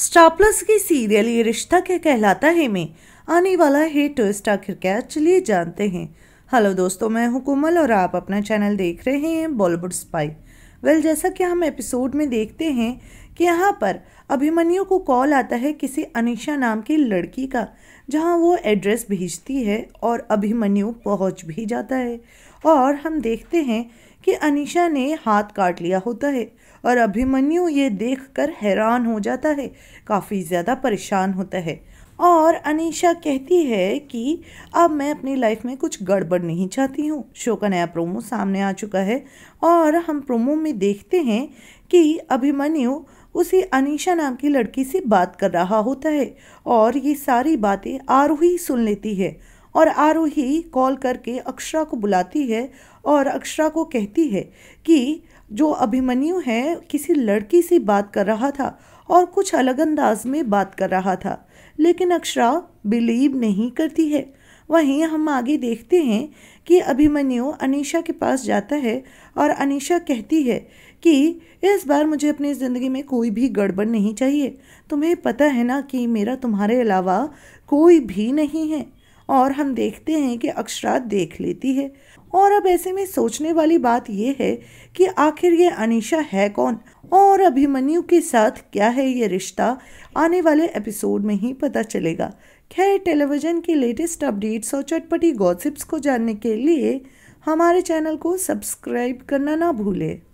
star plus की serial ये रिश्ता क्या कहलाता है में आने वाला हिट स्टार क्या चलिए जानते हैं हेलो दोस्तों मैं हूं और आप अपना चैनल देख रहे हैं बॉलीवुड स्पाई वेल जैसा कि हम एपिसोड में देखते हैं कि यहाँ पर अभिमन्यु को कॉल आता है किसी अनिशा नाम की लड़की का जहाँ वो एड्रेस भेजती है और अभिमन्यु पहुँच भी जाता है और हम देखते हैं कि अनिशा ने हाथ काट लिया होता है और अभिमन्यु ये देखकर हैरान हो जाता है काफ़ी ज़्यादा परेशान होता है और अनीशा कहती है कि अब मैं अपनी लाइफ में कुछ गड़बड़ नहीं चाहती हूँ शो का नया प्रोमो सामने आ चुका है और हम प्रोमो में देखते हैं कि अभिमन्यु उसी अनीशा नाम की लड़की से बात कर रहा होता है और ये सारी बातें आरोही सुन लेती है और आरोही कॉल करके अक्षरा को बुलाती है और अक्षरा को कहती है कि जो अभिमन्यु है किसी लड़की से बात कर रहा था और कुछ अलग अंदाज में बात कर रहा था लेकिन अक्षरा बिलीव नहीं करती है वहीं हम आगे देखते हैं कि अभिमन्यु अनिशा के पास जाता है और अनिशा कहती है कि इस बार मुझे अपनी ज़िंदगी में कोई भी गड़बड़ नहीं चाहिए तुम्हें पता है ना कि मेरा तुम्हारे अलावा कोई भी नहीं है और हम देखते हैं कि अक्षरात देख लेती है और अब ऐसे में सोचने वाली बात यह है कि आखिर ये अनिशा है कौन और अभिमन्यु के साथ क्या है ये रिश्ता आने वाले एपिसोड में ही पता चलेगा खैर टेलीविज़न की लेटेस्ट अपडेट्स और चटपटी गॉसिप्स को जानने के लिए हमारे चैनल को सब्सक्राइब करना ना भूलें